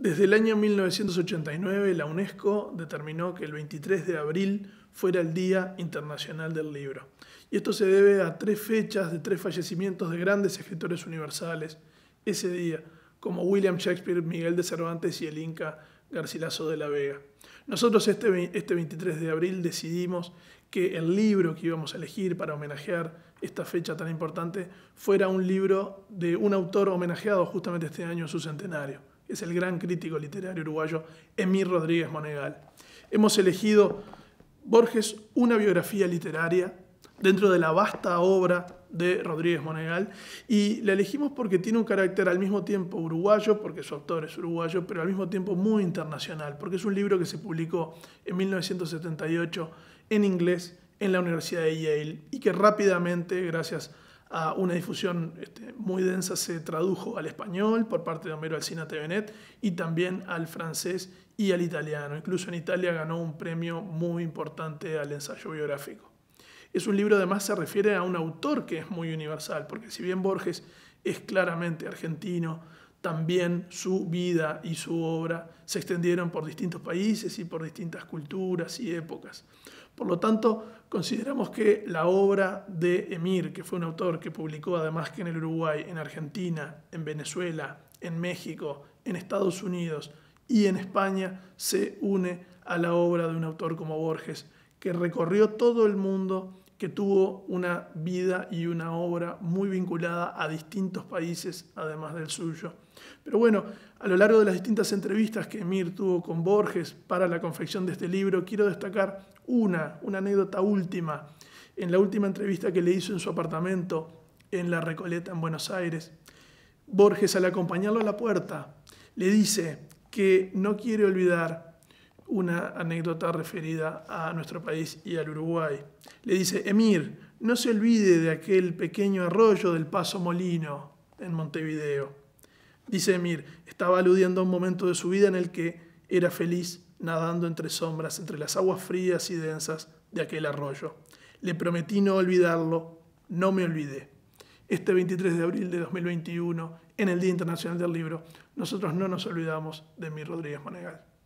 Desde el año 1989 la UNESCO determinó que el 23 de abril fuera el Día Internacional del Libro. Y esto se debe a tres fechas de tres fallecimientos de grandes escritores universales ese día, como William Shakespeare, Miguel de Cervantes y el Inca Garcilaso de la Vega. Nosotros este, este 23 de abril decidimos que el libro que íbamos a elegir para homenajear esta fecha tan importante fuera un libro de un autor homenajeado justamente este año en su centenario es el gran crítico literario uruguayo Emir Rodríguez Monegal. Hemos elegido Borges una biografía literaria dentro de la vasta obra de Rodríguez Monegal y la elegimos porque tiene un carácter al mismo tiempo uruguayo, porque su autor es uruguayo, pero al mismo tiempo muy internacional, porque es un libro que se publicó en 1978 en inglés en la Universidad de Yale y que rápidamente, gracias a a una difusión este, muy densa se tradujo al español por parte de Homero Alcina Tevenet y también al francés y al italiano. Incluso en Italia ganó un premio muy importante al ensayo biográfico. Es un libro además se refiere a un autor que es muy universal, porque si bien Borges es claramente argentino, también su vida y su obra se extendieron por distintos países y por distintas culturas y épocas. Por lo tanto, consideramos que la obra de Emir, que fue un autor que publicó además que en el Uruguay, en Argentina, en Venezuela, en México, en Estados Unidos y en España, se une a la obra de un autor como Borges, que recorrió todo el mundo que tuvo una vida y una obra muy vinculada a distintos países, además del suyo. Pero bueno, a lo largo de las distintas entrevistas que Mir tuvo con Borges para la confección de este libro, quiero destacar una, una anécdota última. En la última entrevista que le hizo en su apartamento en La Recoleta, en Buenos Aires, Borges, al acompañarlo a la puerta, le dice que no quiere olvidar una anécdota referida a nuestro país y al Uruguay. Le dice, Emir, no se olvide de aquel pequeño arroyo del Paso Molino en Montevideo. Dice Emir, estaba aludiendo a un momento de su vida en el que era feliz nadando entre sombras, entre las aguas frías y densas de aquel arroyo. Le prometí no olvidarlo, no me olvidé. Este 23 de abril de 2021, en el Día Internacional del Libro, nosotros no nos olvidamos de Emir Rodríguez Monegal.